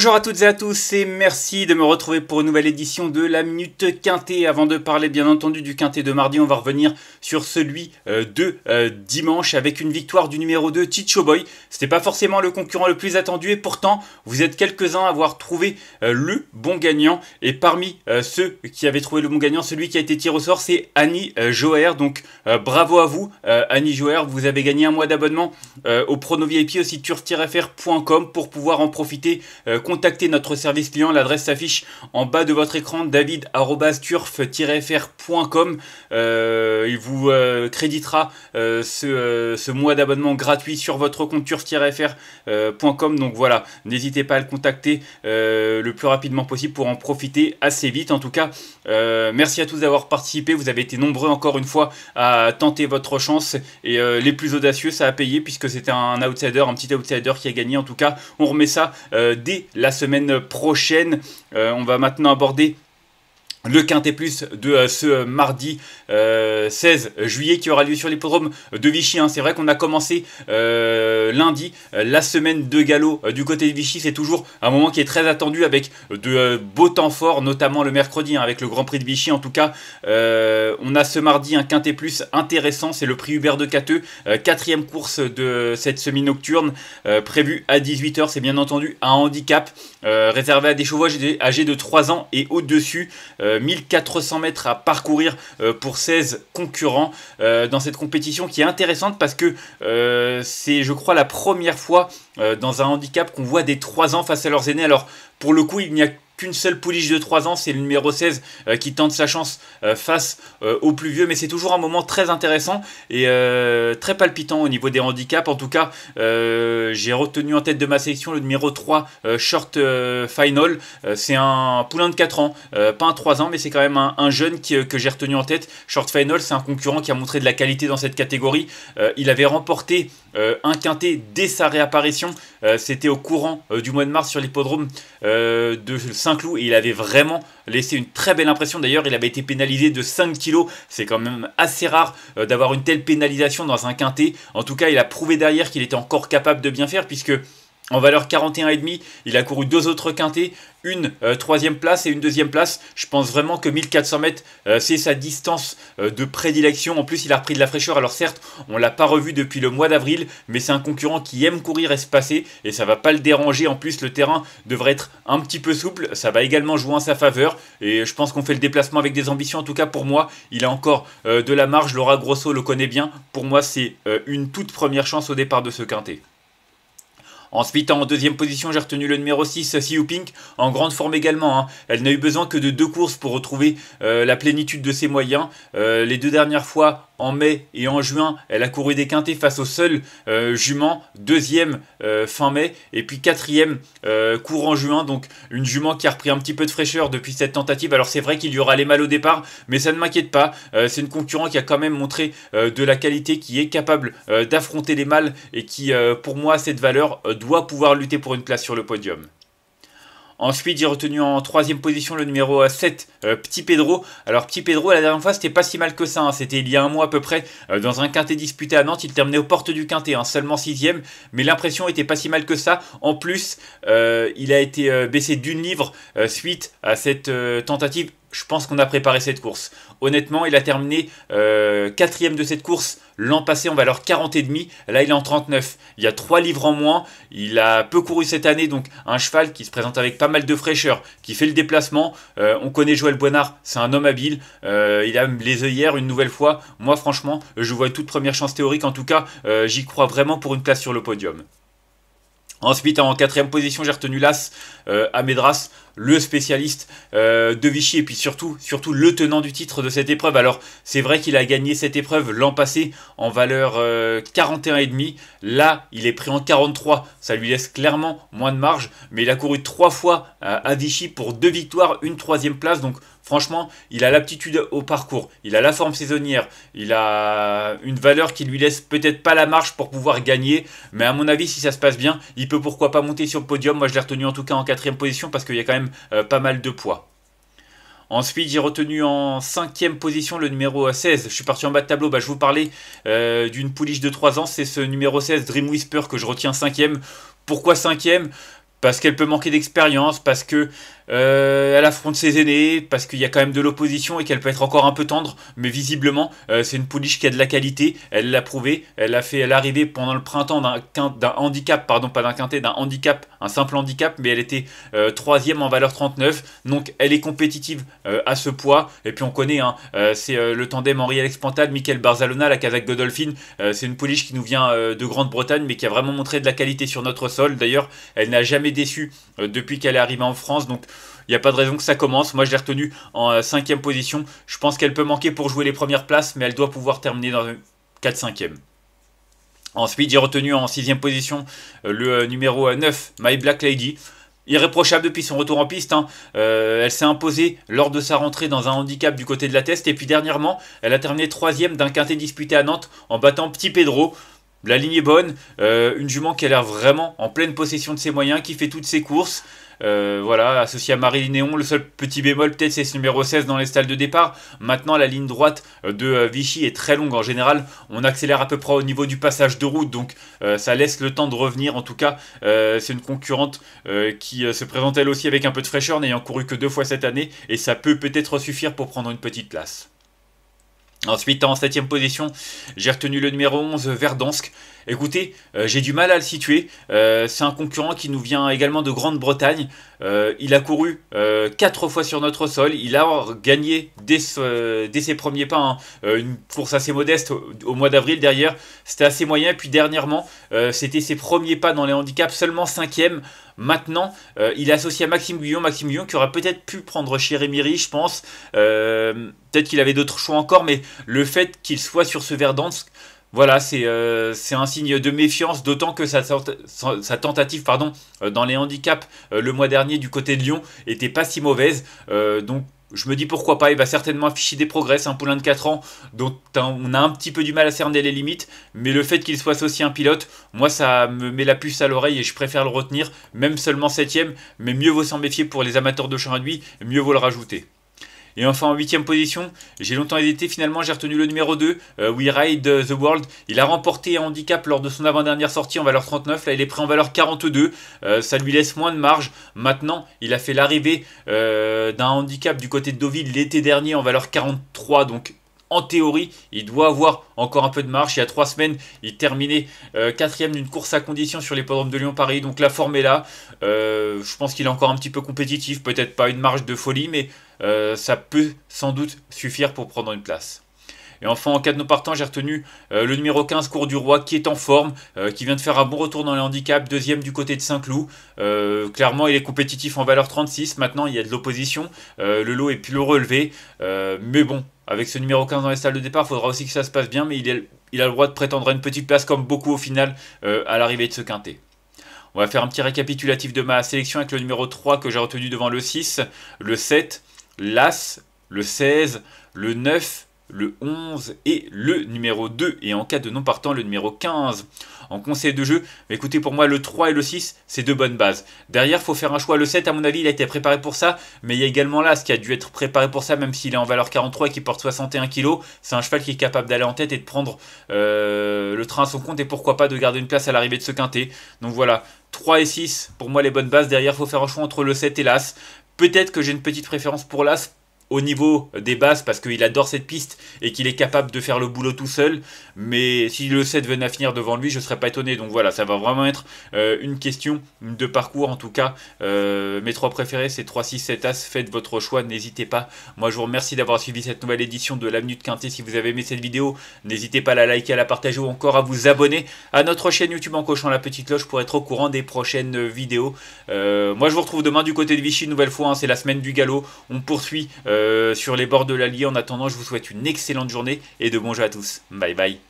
Bonjour à toutes et à tous et merci de me retrouver pour une nouvelle édition de la Minute Quintée. Avant de parler bien entendu du Quintée de mardi, on va revenir sur celui euh, de euh, dimanche avec une victoire du numéro 2 Ticho Boy. C'était pas forcément le concurrent le plus attendu et pourtant vous êtes quelques-uns à avoir trouvé euh, le bon gagnant et parmi ceux qui avaient trouvé le bon gagnant, celui qui a été tiré au sort c'est Annie Joer. Donc bravo à vous Annie Joer, vous avez gagné un mois d'abonnement au Prono VIP au site frcom pour pouvoir en profiter contacter notre service client, l'adresse s'affiche en bas de votre écran david-turf-fr.com. Euh, il vous euh, créditera euh, ce, ce, mois d'abonnement gratuit sur votre compte turf-fr.com. Donc voilà, n'hésitez pas à le contacter le plus rapidement possible pour en profiter assez vite. En tout cas, merci à tous d'avoir participé. Vous avez été nombreux encore une fois à tenter votre chance et les plus audacieux, ça a payé puisque c'était un outsider, un petit outsider qui a gagné. En tout cas, on remet ça dès la la semaine prochaine. Euh, on va maintenant aborder le Quintet Plus de euh, ce euh, mardi 16 euh, juillet qui aura lieu sur l'hippodrome de Vichy. Hein. C'est vrai qu'on a commencé lundi la semaine de galop du côté de Vichy. C'est toujours un moment qui est très attendu avec de beaux temps forts, notamment le mercredi hein, avec le Grand Prix de Vichy. En tout cas, on a ce mardi un Quintet Plus intéressant. C'est le Prix Hubert de Cateux, quatrième course de cette semi-nocturne prévue à 18h. C'est bien entendu un handicap réservé à des chevaux âgés de 3 ans et au-dessus. 1400 euh, mètres à parcourir euh, pour 16 concurrents euh, dans cette compétition qui est intéressante parce que c'est, je crois, la première fois dans un handicap qu'on voit des 3 ans face à leurs aînés. Alors, pour le coup, il n'y a qu'une seule pouliche de 3 ans, c'est le numéro 16 euh, qui tente sa chance euh, face euh, au plus vieux, mais c'est toujours un moment très intéressant et très palpitant au niveau des handicaps. En tout cas, j'ai retenu en tête de ma sélection le numéro 3 Short Final. c'est un poulain de 4 ans, pas un 3 ans, mais c'est quand même un, jeune que j'ai retenu en tête. Short Final, c'est un concurrent qui a montré de la qualité dans cette catégorie. il avait remporté euh, un quintet dès sa réapparition. Euh, c'était au courant euh, du mois de mars sur l'hippodrome de Saint-Cloud et il avait vraiment laissé une très belle impression. D'ailleurs, il avait été pénalisé de 5 kilos. C'est quand même assez rare d'avoir une telle pénalisation dans un quintet. En tout cas, il a prouvé derrière qu'il était encore capable de bien faire puisque en valeur 41,5, il a couru deux autres quintés, une euh, troisième place et une deuxième place. Je pense vraiment que 1400 mètres, euh, c'est sa distance euh, de prédilection. En plus, il a repris de la fraîcheur. Alors certes, on ne l'a pas revu depuis le mois d'avril, mais c'est un concurrent qui aime courir et se passer, et ça va pas le déranger. En plus, le terrain devrait être un petit peu souple. Ça va également jouer en sa faveur, et je pense qu'on fait le déplacement avec des ambitions. En tout cas, pour moi, il a encore de la marge. Laura Grosso le connaît bien. Pour moi, c'est une toute première chance au départ de ce quintet. Ensuite, en deuxième position, j'ai retenu le numéro 6, Siu Pink, en grande forme également. Hein. Elle n'a eu besoin que de deux courses pour retrouver euh, la plénitude de ses moyens. Euh, les deux dernières fois, en mai et en juin, elle a couru des quintés face au seul euh, jument, deuxième euh, fin mai, et puis quatrième courant euh, cours en juin. Donc une jument qui a repris un petit peu de fraîcheur depuis cette tentative. Alors c'est vrai qu'il y aura les mal au départ, mais ça ne m'inquiète pas. c'est une concurrente qui a quand même montré de la qualité, qui est capable d'affronter les mâles et qui, pour moi, cette valeur, doit pouvoir lutter pour une place sur le podium. Ensuite, j'ai retenu en troisième position le numéro 7, euh, euh, Petit Pedro. Alors, Petit Pedro, la dernière fois, c'était pas si mal que ça. Hein. C'était il y a un mois à peu près, euh, dans un quintet disputé à Nantes. Il terminait aux portes du quintet, un hein, seulement sixième. Mais l'impression était pas si mal que ça. En plus, il a été baissé d'une livre suite à cette tentative je pense qu'on a préparé cette course. Honnêtement, il a terminé euh, quatrième de cette course l'an passé en valeur 40,5. Là, il est en 39. Il y a 3 livres en moins. Il a peu couru cette année, donc un cheval qui se présente avec pas mal de fraîcheur, qui fait le déplacement. Euh, on connaît Joël Boinard, c'est un homme habile. Euh, il a les œillères une nouvelle fois. Moi, franchement, je vois toute première chance théorique. En tout cas, j'y crois vraiment pour une place sur le podium. Ensuite, en quatrième position, j'ai retenu l'As, Amédras le spécialiste euh, de Vichy et puis surtout, surtout le tenant du titre de cette épreuve. Alors c'est vrai qu'il a gagné cette épreuve l'an passé en valeur euh, et 41,5. Là, il est pris en 43. Ça lui laisse clairement moins de marge. Mais il a couru trois fois à Vichy pour deux victoires, une troisième place. Donc franchement, il a l'aptitude au parcours. Il a la forme saisonnière. Il a une valeur qui lui laisse peut-être pas la marge pour pouvoir gagner. Mais à mon avis, si ça se passe bien, il peut pourquoi pas monter sur le podium. Moi, je l'ai retenu en tout cas en quatrième position parce qu'il y a quand même euh, pas mal de poids. Ensuite, j'ai retenu en cinquième position le numéro 16. Je suis parti en bas de tableau. Bah, je vous parlais euh, d'une pouliche de 3 ans. C'est ce numéro 16, Dream Whisper, que je retiens cinquième. Pourquoi cinquième Parce qu'elle peut manquer d'expérience, parce que euh, elle affronte ses aînés parce qu'il y a quand même de l'opposition et qu'elle peut être encore un peu tendre, mais visiblement euh, c'est une pouliche qui a de la qualité, elle l'a prouvé, elle a fait l'arrivée pendant le printemps d'un handicap, pardon pas d'un quintet, d'un handicap, un simple handicap, mais elle était euh, troisième en valeur 39, donc elle est compétitive à ce poids, et puis on connaît, hein, c'est le tandem Henri Alex Pantal, Michael Barzalona, la de Godolphin, c'est une pouliche qui nous vient de Grande-Bretagne, mais qui a vraiment montré de la qualité sur notre sol, d'ailleurs elle n'a jamais déçu depuis qu'elle est arrivée en France, donc il n'y a pas de raison que ça commence. Moi, je l'ai retenue en euh, cinquième position. Je pense qu'elle peut manquer pour jouer les premières places, mais elle doit pouvoir terminer dans 4-5e. Euh, Ensuite, j'ai retenu en sixième position euh, le numéro 9, My Black Lady irréprochable depuis son retour en piste. Hein. elle s'est imposée lors de sa rentrée dans un handicap du côté de la test, Et puis dernièrement, elle a terminé troisième d'un quintet disputé à Nantes en battant Petit Pedro. La ligne est bonne, une jument qui a l'air vraiment en pleine possession de ses moyens, qui fait toutes ses courses. Euh, voilà, associé à Marie Néon, le seul petit bémol peut-être c'est ce numéro 16 dans les stalles de départ. Maintenant la ligne droite de euh, Vichy est très longue en général, on accélère à peu près au niveau du passage de route, donc euh, ça laisse le temps de revenir en tout cas. c'est une concurrente qui se présente elle aussi avec un peu de fraîcheur, n'ayant couru que deux fois cette année, et ça peut peut-être suffire pour prendre une petite place. Ensuite, en 7 position, j'ai retenu le numéro 11, Verdansk. Écoutez, euh, j'ai du mal à le situer. Euh, c'est un concurrent qui nous vient également de Grande-Bretagne. Euh, il a couru 4 fois sur notre sol. Il a gagné dès, ses premiers pas hein. une course assez modeste au, mois d'avril derrière. C'était assez moyen. Puis dernièrement, c'était ses premiers pas dans les handicaps, seulement 5ème. Maintenant, il est associé à Maxime Guillon. Maxime Guillon qui aura peut-être pu prendre chez Chérémiri, je pense. peut-être qu'il avait d'autres choix encore, mais le fait qu'il soit sur ce Verdansk voilà, euh, c'est un signe de méfiance, d'autant que sa, tentative pardon, euh, dans les handicaps euh, le mois dernier du côté de Lyon était pas si mauvaise. donc je me dis pourquoi pas, il va certainement afficher des progrès, c'est un poulain de 4 ans dont on a un petit peu du mal à cerner les limites, mais le fait qu'il soit aussi un pilote, moi ça me met la puce à l'oreille et je préfère le retenir, même seulement 7ème, mais mieux vaut s'en méfier pour les amateurs de champ lui, mieux vaut le rajouter. Et enfin en huitième position, j'ai longtemps hésité, finalement j'ai retenu le numéro 2, euh, We Ride the World. Il a remporté un handicap lors de son avant-dernière sortie en valeur 39, là il est pris en valeur 42, euh, ça lui laisse moins de marge. Maintenant, il a fait l'arrivée euh, d'un handicap du côté de Deauville l'été dernier en valeur 43, donc en théorie, il doit avoir encore un peu de marge, Il y a 3 semaines, il terminait quatrième d'une course à condition sur l'hippodrome de Lyon-Paris. Donc la forme est là. je pense qu'il est encore un petit peu compétitif. Peut-être pas une marge de folie, mais euh, ça peut sans doute suffire pour prendre une place. Et enfin, en cas de nos partants, j'ai retenu euh, le numéro 15, Cours du Roi, qui est en forme, euh, qui vient de faire un bon retour dans les handicaps, deuxième du côté de Saint-Cloud. clairement, il est compétitif en valeur 36. Maintenant, il y a de l'opposition. le lot est plus le relevé. mais bon, avec ce numéro 15 dans les salles de départ, il faudra aussi que ça se passe bien. Mais il, il, a le droit de prétendre à une petite place, comme beaucoup au final, à l'arrivée de ce quintet. On va faire un petit récapitulatif de ma sélection avec le numéro 3 que j'ai retenu devant le 6, le 7, l'As, le 16, le 9, le 11 et le numéro 2. Et en cas de non partant, le numéro 15. En conseil de jeu, bah, écoutez, pour moi, le 3 et le 6, c'est deux bonnes bases. Derrière, il faut faire un choix. Le 7, à mon avis, il a été préparé pour ça. Mais il y a également l'As qui a dû être préparé pour ça, même s'il est en valeur 43 et qui porte 61 kg. C'est un cheval qui est capable d'aller en tête et de prendre euh, le train à son compte. Et pourquoi pas de garder une place à l'arrivée de ce quintet. Donc voilà, 3 et 6, pour moi les bonnes bases. Derrière, il faut faire un choix entre le 7 et l'As. Peut-être que j'ai une petite préférence pour l'As au niveau des bases parce qu'il adore cette piste et qu'il est capable de faire le boulot tout seul. Mais si le 7 venait à finir devant lui, je ne serais pas étonné. Donc voilà, ça va vraiment être euh, une question de parcours. En tout cas, euh, mes trois préférés, c'est 3, 6, 7 As. Faites votre choix, n'hésitez pas. Moi, je vous remercie d'avoir suivi cette nouvelle édition de la Minute Quintée. Si vous avez aimé cette vidéo, n'hésitez pas à la liker, à la partager ou encore à vous abonner à notre chaîne YouTube en cochant la petite cloche pour être au courant des prochaines vidéos. Euh, moi, je vous retrouve demain du côté de Vichy, une nouvelle fois. Hein. c'est la semaine du galop. On poursuit. Euh, sur les bords de l'Allier. En attendant, je vous souhaite une excellente journée et de bons jeux à tous. Bye bye.